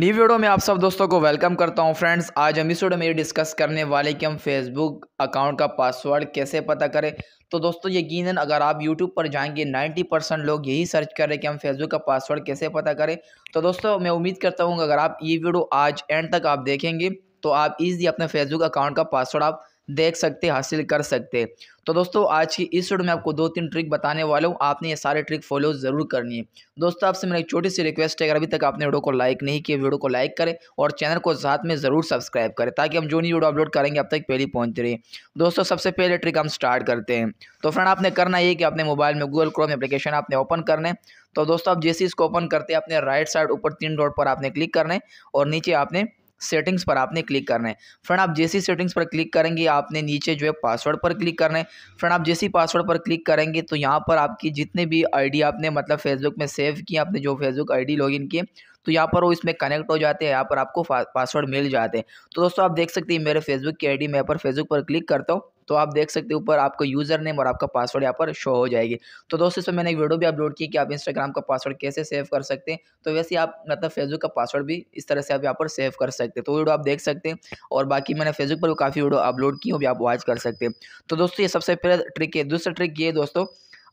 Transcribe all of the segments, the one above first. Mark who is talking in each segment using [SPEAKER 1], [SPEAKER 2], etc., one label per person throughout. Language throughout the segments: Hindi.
[SPEAKER 1] न्यू वीडियो में आप सब दोस्तों को वेलकम करता हूं फ्रेंड्स आज हम इस वीडियो में ये डिस्कस करने वाले कि हम फेसबुक अकाउंट का पासवर्ड कैसे पता करें तो दोस्तों यकीनन अगर आप यूट्यूब पर जाएंगे 90 परसेंट लोग यही सर्च कर रहे हैं कि हम फेसबुक का पासवर्ड कैसे पता करें तो दोस्तों मैं उम्मीद करता हूँ अगर आप ये वीडियो आज एंड तक आप देखेंगे तो आप ईज़ी अपने फेसबुक अकाउंट का पासवर्ड आप देख सकते हासिल कर सकते तो दोस्तों आज की इस वीडियो में आपको दो तीन ट्रिक बताने वाला हूँ आपने ये सारे ट्रिक फॉलो ज़रूर करनी है दोस्तों आपसे मेरी एक छोटी सी रिक्वेस्ट है अगर अभी तक आपने वीडियो को लाइक नहीं किया वीडियो को लाइक करें और चैनल को साथ में ज़रूर सब्सक्राइब करें ताकि हम जो नई वीडियो अपलोड करेंगे अब तक पहली पहुँच रहे दोस्तों सबसे पहले ट्रिक हम स्टार्ट करते हैं तो फ्रेंड आपने करना ये कि अपने मोबाइल में गूगल क्रोम एप्लीकेशन आपने ओपन करने तो दोस्तों आप जैसे इसको ओपन करते हैं अपने राइट साइड ऊपर तीन डॉट पर आपने क्लिक करना है और नीचे आपने सेटिंग्स पर आपने क्लिक करना है फ्रेंड आप जैसी सेटिंग्स पर क्लिक करेंगे आपने नीचे जो है पासवर्ड पर क्लिक करना है फ्रेंड आप जैसी पासवर्ड पर क्लिक करेंगे तो यहाँ पर आपकी जितने भी आईडी आपने मतलब फेसबुक में सेव किए आपने जो फेसबुक आईडी लॉगिन किए तो यहाँ पर वो इसमें कनेक्ट हो जाते हैं यहाँ पर आपको पासवर्ड मिल जाते हैं तो दोस्तों आप देख सकते हैं मेरे फेसबुक की डी मैं यहाँ पर फेसबुक पर क्लिक करता हूँ तो आप देख सकते हो ऊपर आपका यूज़र नेम और आपका पासवर्ड यहाँ पर शो हो जाएगी तो दोस्तों इसमें मैंने एक वीडियो भी अपलोड की कि आप इंस्टाग्राम का पासवर्ड कैसे सेव कर सकते हैं तो वैसे आप मतलब फेसबुक का पासवर्ड भी इस तरह से आप यहाँ पर सेव कर सकते हैं तो वीडियो आप देख सकते हैं और बाकी मैंने फेसबुक पर काफ़ी वीडियो अपलोड की हो भी आप वॉच कर सकते हैं तो दोस्तों ये सबसे पहले ट्रिक है दूसरा ट्रिक ये दोस्तों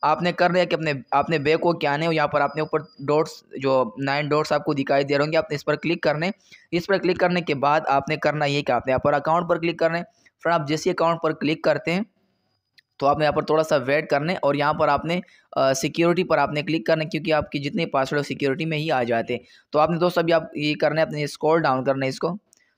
[SPEAKER 1] आपने कर लिया कि अपने आपने बैग को क्या आने यहाँ पर आपने ऊपर डॉट्स जो नाइन डॉट्स आपको दिखाई दे रहे होंगे आपने इस पर क्लिक करने इस पर क्लिक करने के बाद आपने करना ये कि आपने यहाँ पर अकाउंट पर क्लिक करना है फ्रेंड आप जैसे अकाउंट पर क्लिक करते हैं तो आपने यहाँ पर थोड़ा सा वेट करने और यहाँ पर आपने सिक्योरिटी पर आपने क्लिक करना क्योंकि आपके जितने पासवर्ड सिक्योरिटी में ही आ जाते हैं तो आपने दोस्तों अभी आप ये करना है अपने स्कॉल डाउन करना है इसको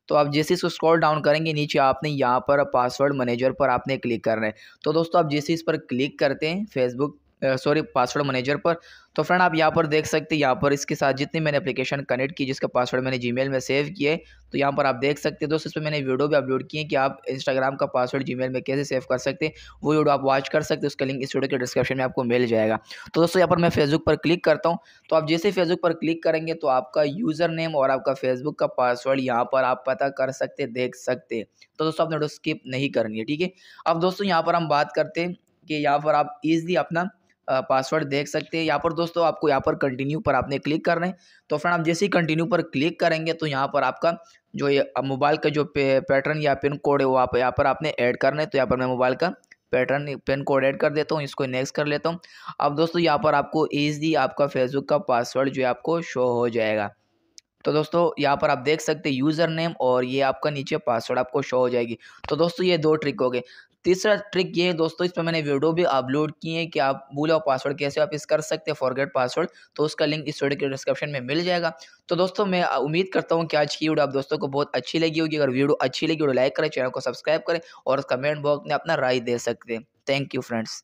[SPEAKER 1] तो आप जैसे इसको स्क्रॉल डाउन करेंगे नीचे आपने यहाँ पर पासवर्ड मैनेजर पर आपने क्लिक करना है तो दोस्तों आप जैसे इस पर क्लिक करते हैं फेसबुक सॉरी पासवर्ड मैनेजर पर तो फ्रेंड आप यहाँ पर देख सकते हैं यहाँ पर इसके साथ जितनी मैंने एप्लीकेशन कनेक्ट की जिसका पासवर्ड मैंने जी में सेव किए तो यहाँ पर आप देख सकते हैं दोस्तों इसमें मैंने वीडियो भी अपलोड किए कि आप इंस्टाग्राम का पासवर्ड जी में कैसे सेव कर सकते हैं वो वीडियो आप वॉच कर सकते हैं उसका लिंक इस वीडियो के डिस्क्रिप्शन में आपको मिल जाएगा तो दोस्तों यहाँ पर मैं फेसबुक पर क्लिक करता हूँ तो आप जैसे फेसबुक पर क्लिक करेंगे तो आपका यूज़र नेम और आपका फेसबुक का पासवर्ड यहाँ पर आप पता कर सकते देख सकते तो दोस्तों आपने वीडियो स्किप नहीं करनी है ठीक है अब दोस्तों यहाँ पर हम बात करते हैं कि यहाँ पर आप ईजली अपना पासवर्ड देख सकते हैं यहाँ पर दोस्तों आपको यहाँ पर कंटिन्यू पर आपने क्लिक करना है तो फ्रेंड आप जैसे ही कंटिन्यू पर क्लिक करेंगे तो यहाँ पर आपका जो ये मोबाइल का जो पैटर्न या पिन कोड है वो आप यहाँ पर आपने ऐड करना है तो यहाँ पर मैं मोबाइल का पैटर्न पिन कोड ऐड कर देता हूँ इसको नेक्स्ट कर लेता हूँ अब दोस्तों यहाँ पर आपको ईजी आपका फेसबुक का पासवर्ड जो है आपको शो हो जाएगा तो दोस्तों यहाँ पर आप देख सकते हैं यूज़र नेम और ये आपका नीचे पासवर्ड आपको शो हो जाएगी तो दोस्तों ये दो ट्रिक हो गए तीसरा ट्रिक ये है दोस्तों इस पर मैंने वीडियो भी अपलोड की है कि आप भूल और पासवर्ड कैसे आप इस कर सकते हैं फॉरगेट पासवर्ड तो उसका लिंक इस वीडियो के डिस्क्रिप्शन में मिल जाएगा तो दोस्तों मैं उम्मीद करता हूँ कि आज की वीडियो आप दोस्तों को बहुत अच्छी लगी होगी अगर वीडियो अच्छी लगी वीडियो लाइक तो करें चैनल को सब्सक्राइब करें और कमेंट बॉक्स में अपना राय दे सकते हैं थैंक यू फ्रेंड्स